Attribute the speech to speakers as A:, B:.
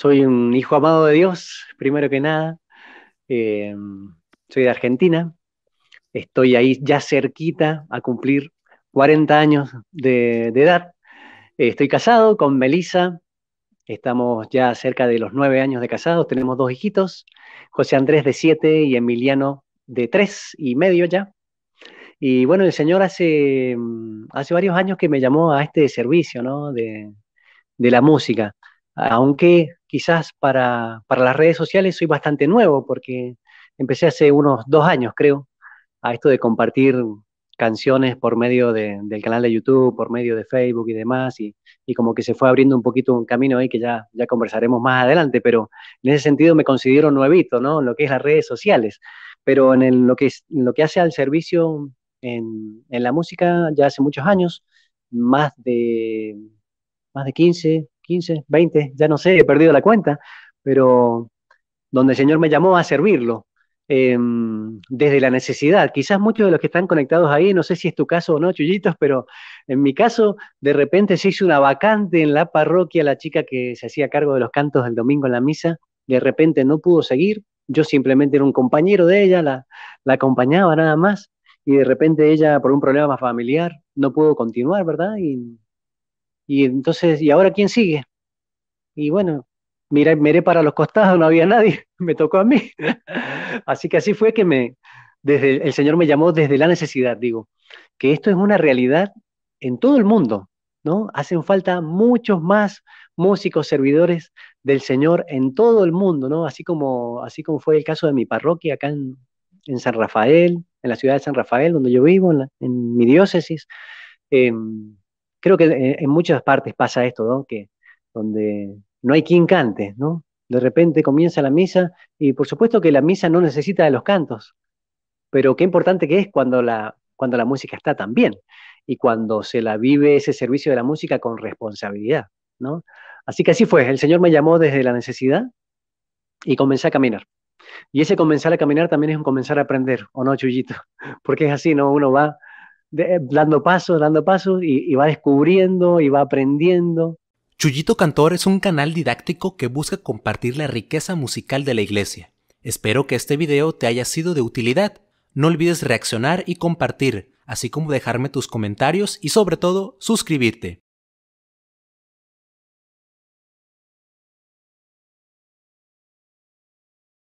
A: Soy un hijo amado de Dios, primero que nada. Eh, soy de Argentina. Estoy ahí ya cerquita a cumplir 40 años de, edad. Eh, estoy casado con Melissa. Estamos ya cerca de los nueve años de casados. Tenemos dos hijitos, José Andrés de siete y Emiliano de tres y medio ya. Y bueno, el Señor hace, mm, hace varios años que me llamó a este servicio, ¿no? De, de la música aunque quizás para, las redes sociales soy bastante nuevo, porque empecé hace unos dos años, creo, a esto de compartir canciones por medio del canal de YouTube, por medio de Facebook y demás, y, como que se fue abriendo un poquito un camino ahí que ya, ya conversaremos más adelante, pero en ese sentido me considero nuevito, ¿no? En lo que es las redes sociales, pero en, lo, que es, lo que hace al servicio en, la música ya hace muchos años, más de, más de 15, 15, 20, ya no sé, he perdido la cuenta, pero donde el Señor me llamó a servirlo, em, desde la necesidad. Quizás muchos de los que están conectados ahí, no sé si es tu caso o no, chullitos pero en mi caso, de repente se hizo una vacante en la parroquia, la chica que se hacía cargo de los cantos del domingo en la misa, de repente no pudo seguir, yo simplemente era un compañero de ella, la, la acompañaba nada más, y de repente ella, por un problema familiar, no pudo continuar, ¿verdad? Y y entonces, ¿y ahora quién sigue? Y bueno, miré, miré para los costados, no había nadie, me tocó a mí. así que así fue que me, desde, el Señor me llamó desde la necesidad, digo, que esto es una realidad en todo el mundo, ¿no? Hacen falta muchos más músicos, servidores del Señor en todo el mundo, ¿no? Así como, así como fue el caso de mi parroquia acá en, San Rafael, en la ciudad de San Rafael, donde yo vivo, en, mi diócesis. en... Em, creo que eh, en, muchas partes pasa esto, ¿no? Que donde no hay quien cante, ¿no? De repente comienza la misa y por supuesto que la misa no necesita de los cantos, pero qué importante que es cuando la, cuando la música está también y cuando se la vive ese servicio de la música con responsabilidad, ¿no? Así que así fue, el Señor me llamó desde la necesidad y comencé a caminar. Y ese comenzar a caminar también es un comenzar a aprender, ¿o no, Chuyito? Porque es así, ¿no? Uno va eh, dando pasos, dando pasos y, y va descubriendo y va aprendiendo. Chullito Cantor es un canal didáctico que busca compartir la riqueza musical de la iglesia. Espero que este video te haya sido de utilidad. No olvides reaccionar y compartir, así como dejarme tus comentarios y sobre todo suscribirte.